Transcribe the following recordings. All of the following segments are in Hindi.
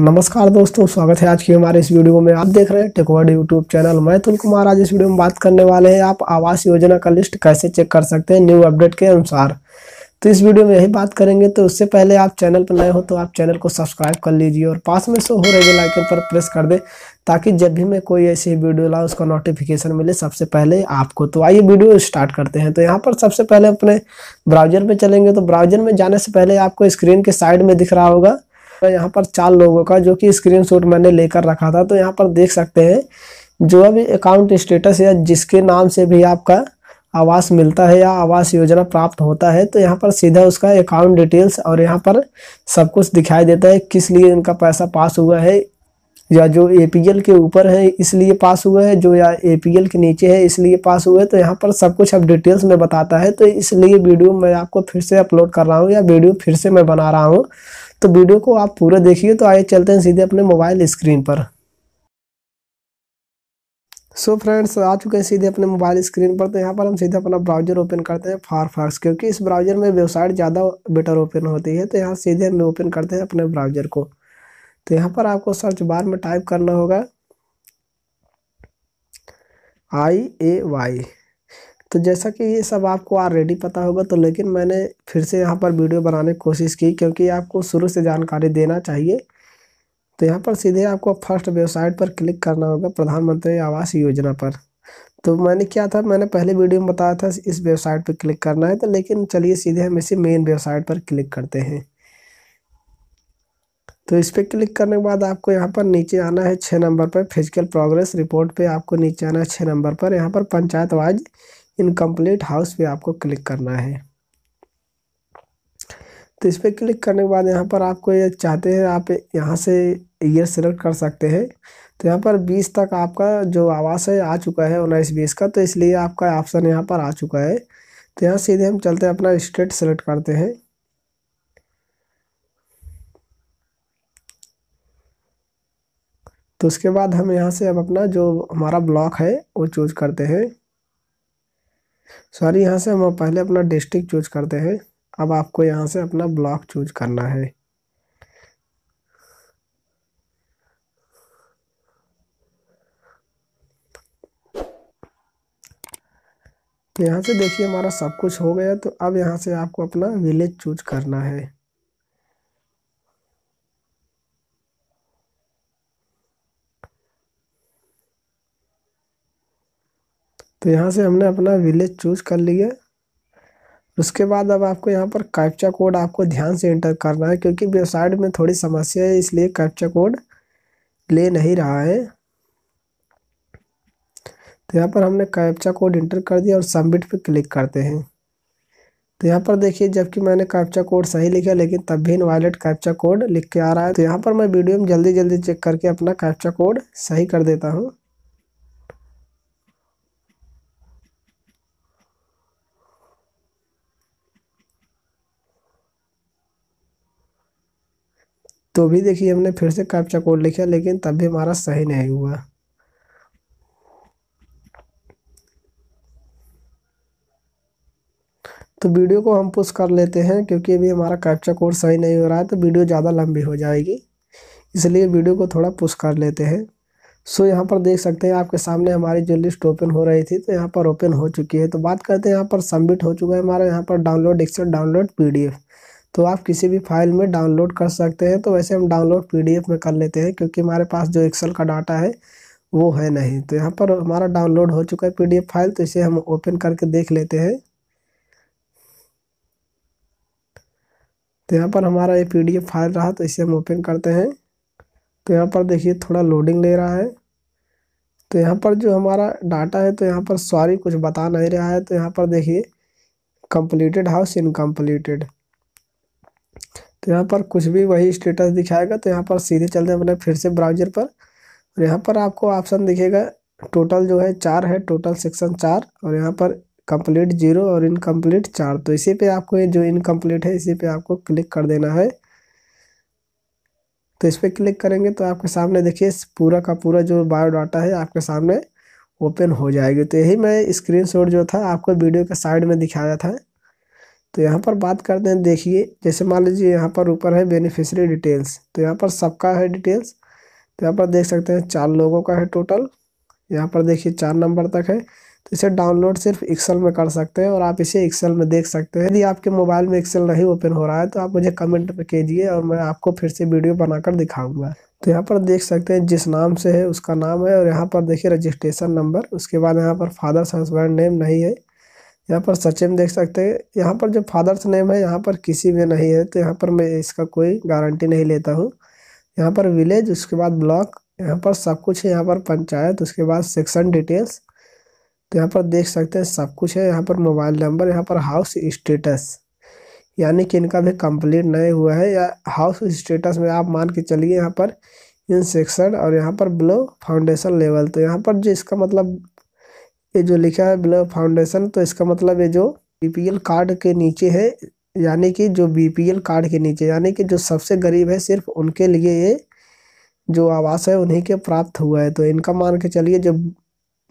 नमस्कार दोस्तों स्वागत है आज की हमारे इस वीडियो में आप देख रहे हैं टेकवर्ड यूट्यूब चैनल मैं तुल कुमार आज इस वीडियो में बात करने वाले हैं आप आवास योजना का लिस्ट कैसे चेक कर सकते हैं न्यू अपडेट के अनुसार तो इस वीडियो में यही बात करेंगे तो उससे पहले आप चैनल पर नए हो तो आप चैनल को सब्सक्राइब कर लीजिए और पास में सो हो रहे बेल आइकन पर प्रेस कर दें ताकि जब भी मैं कोई ऐसी वीडियो लाऊँ उसका नोटिफिकेशन मिले सबसे पहले आपको तो आइए वीडियो स्टार्ट करते हैं तो यहाँ पर सबसे पहले अपने ब्राउजर में चलेंगे तो ब्राउजर में जाने से पहले आपको स्क्रीन के साइड में दिख रहा होगा है यहाँ पर चार लोगों का जो कि स्क्रीन मैंने लेकर रखा था तो यहाँ पर देख सकते हैं जो अभी अकाउंट स्टेटस या जिसके नाम से भी आपका आवास मिलता है या आवास योजना प्राप्त होता है तो यहाँ पर सीधा उसका अकाउंट डिटेल्स और यहाँ पर सब कुछ दिखाई देता है किस लिए इनका पैसा पास हुआ है या जो ए के ऊपर है इसलिए पास हुआ है जो या ए के नीचे है इसलिए पास हुआ है तो यहाँ पर सब कुछ अब डिटेल्स में बताता है तो इसलिए वीडियो मैं आपको फिर से अपलोड कर रहा हूँ या वीडियो फिर से मैं बना रहा हूँ तो वीडियो को आप पूरा देखिए तो आइए चलते हैं सीधे अपने मोबाइल स्क्रीन पर सो so फ्रेंड्स आ चुके हैं सीधे अपने मोबाइल स्क्रीन पर तो यहाँ पर हम सीधे अपना ब्राउजर ओपन करते हैं फार्स क्योंकि इस ब्राउजर में वेबसाइट ज़्यादा बेटर ओपन होती है तो यहाँ सीधे हम ओपन करते हैं अपने ब्राउजर को तो यहाँ पर आपको सर्च बार में टाइप करना होगा आई ए वाई तो जैसा कि ये सब आपको ऑलरेडी पता होगा तो लेकिन मैंने फिर से यहाँ पर वीडियो बनाने की कोशिश की क्योंकि आपको शुरू से जानकारी देना चाहिए तो यहाँ पर सीधे आपको फर्स्ट वेबसाइट पर क्लिक करना होगा प्रधानमंत्री आवास योजना पर तो मैंने क्या था मैंने पहले वीडियो में बताया था इस वेबसाइट पर क्लिक करना है तो लेकिन चलिए सीधे हम इसी मेन वेबसाइट पर क्लिक करते हैं तो इस पर क्लिक करने के बाद आपको यहाँ पर नीचे आना है छः नंबर पर फिजिकल प्रोग्रेस रिपोर्ट पे आपको नीचे आना है छः नंबर पर यहाँ पर पंचायत वाइज इनकम्प्लीट हाउस पे आपको क्लिक करना है तो इस पर क्लिक करने के बाद यहाँ पर आपको ये चाहते हैं आप यहाँ से ईयर सेलेक्ट कर सकते हैं तो यहाँ पर 20 तक आपका जो आवास है आ चुका है उन्नीस बीस का तो इसलिए आपका ऑप्शन यहाँ पर आ चुका है तो यहाँ सीधे हम चलते हैं अपना स्टेट सेलेक्ट करते हैं तो उसके बाद हम यहाँ से अब अपना जो हमारा ब्लॉक है वो चूज करते हैं सॉरी यहाँ से हम पहले अपना डिस्ट्रिक्ट चूज करते हैं अब आपको यहाँ से अपना ब्लॉक चूज करना है यहाँ से देखिए हमारा सब कुछ हो गया तो अब यहाँ से आपको अपना विलेज चूज करना है तो यहाँ से हमने अपना विलेज चूज़ कर लिया उसके बाद अब आपको यहाँ पर कैप्चा कोड आपको ध्यान से इंटर करना है क्योंकि वेबसाइट में थोड़ी समस्या है इसलिए कैप्चा कोड ले नहीं रहा है तो यहाँ पर हमने कैप्चा कोड इंटर कर दिया और सबमिट पर क्लिक करते हैं तो यहाँ पर देखिए जबकि मैंने कैप्चा कोड सही लिखा लेकिन तब भी इन वॉलेट कैप्चा कोड लिख के आ रहा है तो यहाँ पर मैं वीडियो में जल्दी जल्दी चेक करके अपना कैप्चा कोड सही कर देता हूँ तो भी देखिए हमने फिर से कैप्चा कोड लिखा लेकिन तब भी हमारा सही नहीं हुआ तो वीडियो को हम पुश कर लेते हैं क्योंकि अभी हमारा कैप्चा कोड सही नहीं हो रहा है तो वीडियो ज़्यादा लंबी हो जाएगी इसलिए वीडियो को थोड़ा पुश कर लेते हैं सो यहाँ पर देख सकते हैं आपके सामने हमारी जो लिस्ट ओपन हो रही थी तो यहाँ पर ओपन हो चुकी है तो बात करते हैं यहाँ पर सबमिट हो चुका है हमारा यहाँ पर डाउनलोड एक्सेट डाउनलोड पीडीएफ तो आप किसी भी फाइल में डाउनलोड कर सकते हैं तो वैसे हम डाउनलोड पीडीएफ में कर लेते हैं क्योंकि हमारे पास जो एक्सेल का डाटा है वो है नहीं तो यहाँ पर हमारा डाउनलोड हो चुका है पीडीएफ फाइल तो इसे हम ओपन करके देख लेते हैं तो यहाँ पर हमारा ये पीडीएफ फाइल रहा तो इसे हम ओपन करते हैं तो यहाँ पर देखिए थोड़ा लोडिंग ले रहा है तो यहाँ पर जो हमारा डाटा है तो यहाँ पर सॉरी कुछ बता नहीं रहा है तो यहाँ पर देखिए कंप्लीटेड हाउस इनकम्प्लीटेड तो यहाँ पर कुछ भी वही स्टेटस दिखाएगा तो यहाँ पर सीधे चलते हैं अपने फिर से ब्राउजर पर और यहाँ पर आपको ऑप्शन दिखेगा टोटल जो है चार है टोटल सेक्शन चार और यहाँ पर कंप्लीट जीरो और इनकम्प्लीट चार तो इसी पे आपको ये जो इनकम्प्लीट है इसी पे आपको क्लिक कर देना है तो इस पर क्लिक करेंगे तो आपके सामने देखिए पूरा का पूरा जो बायोडाटा है आपके सामने ओपन हो जाएगी तो यही मैं स्क्रीन जो था आपको वीडियो के साइड में दिखाया था तो यहाँ पर बात करते हैं देखिए जैसे मान लीजिए यहाँ पर ऊपर है बेनिफिशरी डिटेल्स तो यहाँ पर सबका है डिटेल्स तो यहाँ पर देख सकते हैं चार लोगों का है टोटल यहाँ पर देखिए चार नंबर तक है तो इसे डाउनलोड सिर्फ एक्सेल में कर सकते हैं और आप इसे एक्सेल में देख सकते हैं यदि आपके मोबाइल में एक्सेल नहीं ओपन हो रहा है तो आप मुझे कमेंट पर कीजिए और मैं आपको फिर से वीडियो बनाकर दिखाऊंगा तो यहाँ पर देख सकते हैं जिस नाम से है उसका नाम है और यहाँ पर देखिए रजिस्ट्रेशन नंबर उसके बाद यहाँ पर फादर्स हस्बैंड नेम नहीं है यहाँ पर सच्चे में देख सकते हैं यहाँ पर जो फादर्स नेम है यहाँ पर किसी में नहीं है तो यहाँ पर मैं इसका कोई गारंटी नहीं लेता हूँ यहाँ पर विलेज उसके बाद ब्लॉक यहाँ पर सब कुछ है यहाँ पर पंचायत उसके बाद सेक्शन डिटेल्स तो यहाँ पर देख सकते हैं सब कुछ है यहाँ पर मोबाइल नंबर यहाँ पर हाउस स्टेटस यानी कि इनका भी कंप्लीट नहीं हुआ है या हाउस स्टेटस में आप मान के चलिए यहाँ पर इन सेक्शन और यहाँ पर ब्लो फाउंडेशन लेवल तो यहाँ पर जो इसका मतलब ये जो लिखा है ब्लव मतलब फाउंडेशन तो इसका मतलब ये जो बीपीएल कार्ड के नीचे है यानी कि जो बीपीएल कार्ड के नीचे यानी कि जो सबसे गरीब है सिर्फ उनके लिए ये जो आवास है उन्हीं के प्राप्त हुआ है तो इनका मान के चलिए जो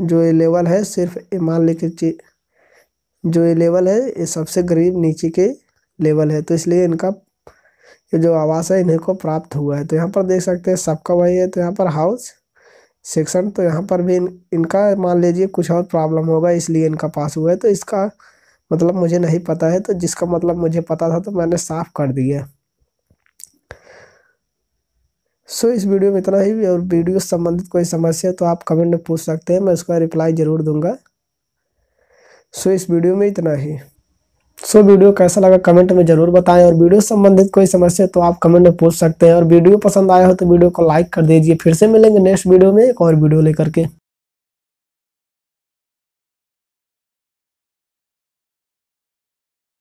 जो ये लेवल है सिर्फ मान ले जो ये लेवल है ये सबसे गरीब नीचे के लेवल है तो इसलिए इनका ये जो आवास है इन्हें को प्राप्त हुआ है तो यहाँ पर देख सकते हैं सबका वही है तो यहाँ पर हाउस सेक्शन तो यहाँ पर भी इन, इनका मान लीजिए कुछ और प्रॉब्लम होगा इसलिए इनका पास हुआ है तो इसका मतलब मुझे नहीं पता है तो जिसका मतलब मुझे पता था तो मैंने साफ कर दिया सो so, इस वीडियो में इतना ही और वीडियो से संबंधित कोई समस्या तो आप कमेंट में पूछ सकते हैं मैं उसका रिप्लाई ज़रूर दूंगा सो so, इस वीडियो में इतना ही सो so, वीडियो कैसा लगा कमेंट में जरूर बताएं और वीडियो संबंधित कोई समस्या तो आप कमेंट में पूछ सकते हैं और वीडियो पसंद आया हो तो वीडियो को लाइक कर दीजिए फिर से मिलेंगे नेक्स्ट वीडियो में एक और वीडियो लेकर के